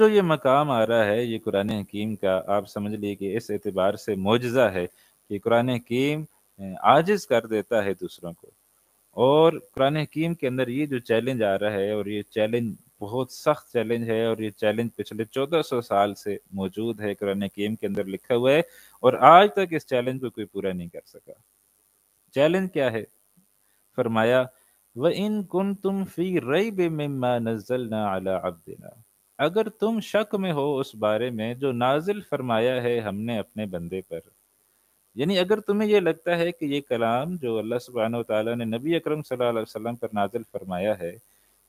जो ये मकाम आ रहा है ये कुरान हकीम का आप समझ लिए कि इस एतबार से मुजजा है कि कुरान हकीम आजिज़ कर देता है दूसरों को और कुरान हकीम के अंदर ये जो चैलेंज आ रहा है और ये चैलेंज बहुत सख्त चैलेंज है और ये चैलेंज पिछले 1400 साल से मौजूद है कुरान हकीम के अंदर लिखा हुआ है और आज तक इस चैलेंज को कोई पूरा नहीं कर सका चैलेंज क्या है फरमाया व इन कुन तुम फी रई बे नजल ना अला अब्दिना अगर तुम शक में हो उस बारे में जो नाजिल फरमाया है हमने अपने बंदे पर यानी अगर तुम्हें ये लगता है कि ये कलाम जो अल्लाह सुबहान तला ने नबी अकरम सल्लल्लाहु अलैहि वसल्लम पर नाजिल फरमाया है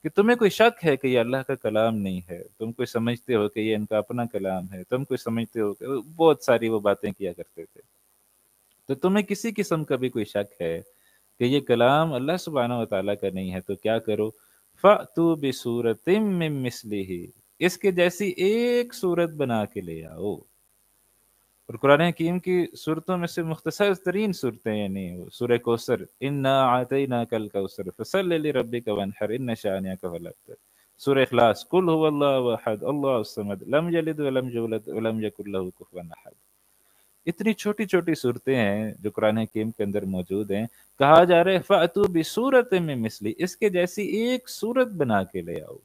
कि तुम्हें कोई शक है कि ये अल्लाह का कलाम नहीं है तुम कोई समझते हो कि ये इनका अपना कलाम है तुम कोई समझते हो कि बहुत सारी वो बातें किया करते थे तो तुम्हें किसी किस्म का भी कोई शक है कि ये कलाम अल्लाह सुबहान तला का नहीं है तो क्या करो फू बसूरत मिसली इसके जैसी एक सूरत बना के ले आओ और कुरान हकीम की सूरतों में से मुख्तसर तरीन सूरतें यानी सूर्य कोसर इन न आते ही ना कल का उसर फसल रबी का वन हर इन शानिया का वल वलत सुर अखलास कुल वहद अल्लाहमद लम जलिद वलम जुलत वलम यकुल्लाहन अहद इतनी छोटी छोटी सूरतें हैं जो कुरान हकीम के अंदर मौजूद हैं कहा जा रहा है फ़ातू भी सूरत में मिसली इसके जैसी एक सूरत बना के ले आओ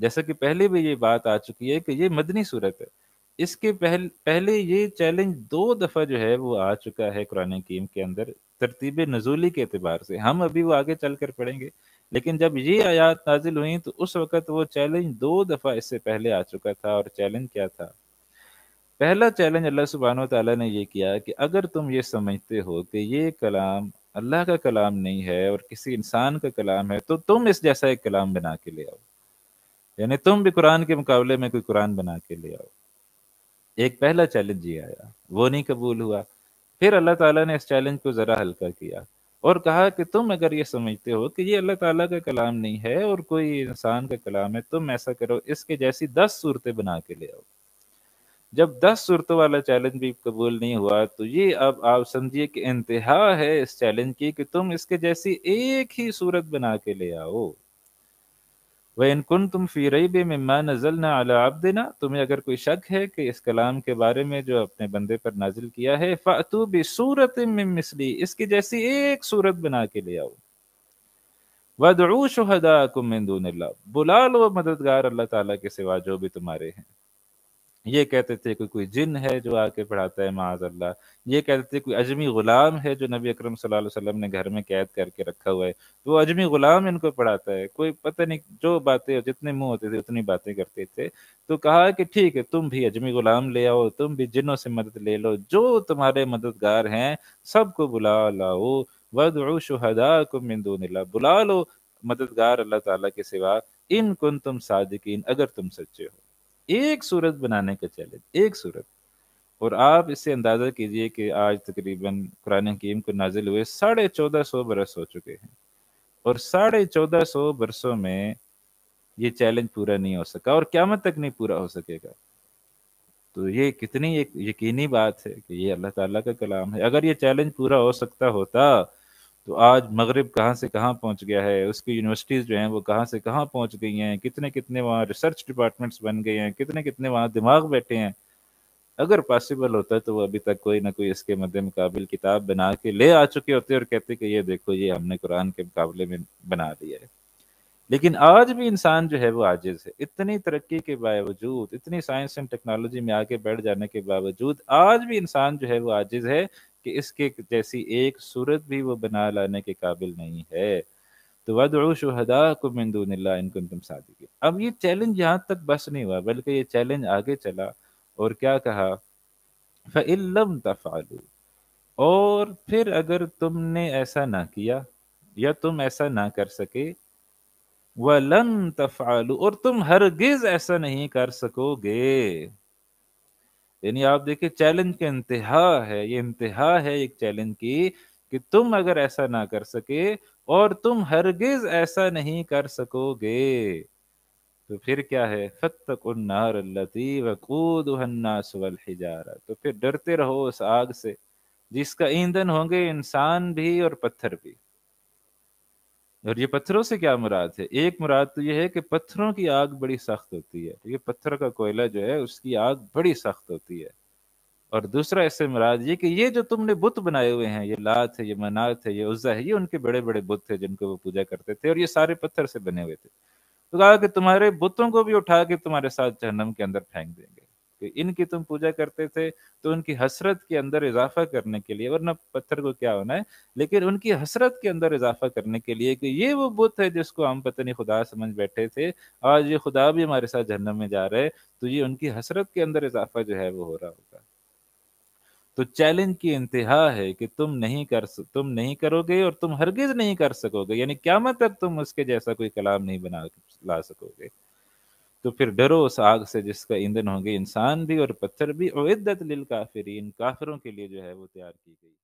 जैसा कि पहले भी ये बात आ चुकी है कि ये मदनी सूरत है इसके पहल, पहले ये चैलेंज दो दफ़ा जो है वो आ चुका है कुरान कीम के अंदर तरतीब नजूली के अतबार से हम अभी वो आगे चल कर पढ़ेंगे लेकिन जब ये आयात नाजिल हुई तो उस वक़्त वो चैलेंज दो दफ़ा इससे पहले आ चुका था और चैलेंज क्या था पहला चैलेंज अल्लाह सुबहान तला ने यह किया कि अगर तुम ये समझते हो कि ये कलाम अल्लाह का कलाम नहीं है और किसी इंसान का कलाम है तो तुम इस जैसा एक कलाम बना के ले आओ यानी तुम भी कुरान के मुकाबले में कोई कुरान बना के ले आओ एक पहला चैलेंज ये आया वो नहीं कबूल हुआ फिर अल्लाह ताला ने इस चैलेंज को ज़रा हल्का किया और कहा कि तुम अगर ये समझते हो कि ये अल्लाह ताला का कलाम नहीं है और कोई इंसान का कलाम है तुम ऐसा करो इसके जैसी दस सूरतें बना के ले आओ जब दस सूरतों वाला चैलेंज भी कबूल नहीं हुआ तो ये अब आप समझिए कि इंतहा है इस चैलेंज की कि तुम इसके जैसी एक ही सूरत बना के ले आओ वन कुन तुम फ़ी रईब नजल ना अला देना तुम्हें अगर कोई शक है कि इस कलाम के बारे में जो अपने बंदे पर नाजिल किया है फ़ातू बी सूरत मिसली इसकी जैसी एक सूरत बना के ले आओ वदऊ शहदा बुला लो मददगार अल्लाह ताला के सिवा जो भी तुम्हारे हैं ये कहते थे कोई कोई जिन है जो आके पढ़ाता है माजल्ला ये कहते थे कोई अजमी ग़ुलाम है जो नबी अकरम सल्लल्लाहु अलैहि वसल्लम ने घर में कैद करके रखा हुआ है तो वो अजमी ग़ुलाम इनको पढ़ाता है कोई पता नहीं जो बातें जितने मुंह होते थे उतनी बातें करते थे तो कहा कि ठीक है तुम भी अजमी ग़ुलाम ले आओ तुम भी जिनों से मदद ले लो जो तुम्हारे मददगार हैं सबको बुला लाओ वदू शुहदा को मिंदूनिला बुला लो मददगार अल्लाह ताला के सिवा इन कुन तुम सादिकीन अगर तुम सच्चे हो एक सूरत बनाने का चैलेंज एक सूरत और आप इससे अंदाज़ा कीजिए कि आज तकरीबन कुरान हकीम को नाजिल हुए साढ़े चौदह सौ बरस हो चुके हैं और साढ़े चौदह सौ बरसों में ये चैलेंज पूरा नहीं हो सका और क्यामत तक नहीं पूरा हो सकेगा तो ये कितनी एक यकीनी बात है कि ये अल्लाह ताला का कलाम है अगर ये चैलेंज पूरा हो सकता होता तो आज मगरब कहाँ से कहाँ पहुँच गया है उसकी यूनिवर्सिटीज़ जो हैं वो कहाँ से कहाँ पहुँच गई हैं कितने कितने वहाँ रिसर्च डिपार्टमेंट्स बन गए हैं कितने कितने वहाँ दिमाग बैठे हैं अगर पॉसिबल होता तो वो अभी तक कोई ना कोई इसके मद्दे मुकाबल किताब बना के ले आ चुके होते और कहते कि ये देखो ये हमने कुरान के मुकाबले में बना दिया है लेकिन आज भी इंसान जो है वो आजिज है इतनी तरक्की के बावजूद इतनी साइंस एंड टेक्नोलॉजी में आके बैठ जाने के बावजूद आज भी इंसान जो है वो आजिज है कि इसके जैसी एक सूरत भी वो बना लाने के काबिल नहीं है तो वदउ को मंदून इनको तुम सादिक अब ये चैलेंज यहाँ तक बस नहीं हुआ बल्कि ये चैलेंज आगे चला और क्या कहा फ़िल्म तफ़ालू और फिर अगर तुमने ऐसा ना किया या तुम ऐसा ना कर सके वन तफ़ालू और तुम हरगिज़ ऐसा नहीं कर सकोगे यानी आप देखिए चैलेंज के इंतहा है ये इंतहा है एक चैलेंज की कि तुम अगर ऐसा ना कर सके और तुम हरगिज ऐसा नहीं कर सकोगे तो फिर क्या है फतक उन्नार लती वकूद हिजारा तो फिर डरते रहो उस आग से जिसका ईंधन होंगे इंसान भी और पत्थर भी और ये पत्थरों से क्या मुराद है एक मुराद तो ये है कि पत्थरों की आग बड़ी सख्त होती है ये पत्थर का कोयला जो है उसकी आग बड़ी सख्त होती है और दूसरा इससे मुराद ये कि ये जो तुमने बुत बनाए हुए हैं ये लात है ये मनात है ये उज्जा है ये उनके बड़े बड़े बुत थे जिनको वो पूजा करते थे और ये सारे पत्थर से बने हुए थे तो कहा कि तुम्हारे बुतों को भी उठा के तुम्हारे साथ जहनम के अंदर फेंक देंगे इनकी तुम पूजा करते थे तो उनकी हसरत के अंदर इजाफा करने के लिए वरना पत्थर को क्या होना है लेकिन उनकी हसरत के अंदर इजाफा करने के लिए कि ये वो बुत है जिसको हम पता नहीं खुदा समझ बैठे थे आज ये खुदा भी हमारे साथ जहनम में जा रहे हैं तो ये उनकी हसरत के अंदर इजाफा जो है वो हो रहा होगा तो चैलेंज की इंतहा है कि तुम नहीं कर तुम नहीं करोगे और तुम हरगिज नहीं कर सकोगे यानी क्या मतलब तुम उसके जैसा कोई कलाम नहीं बना ला सकोगे तो फिर डरो उस आग से जिसका ईंधन होंगे इंसान भी और पत्थर भी उद्दत लिल काफिरीन काफिरों के लिए जो है वो तैयार की गई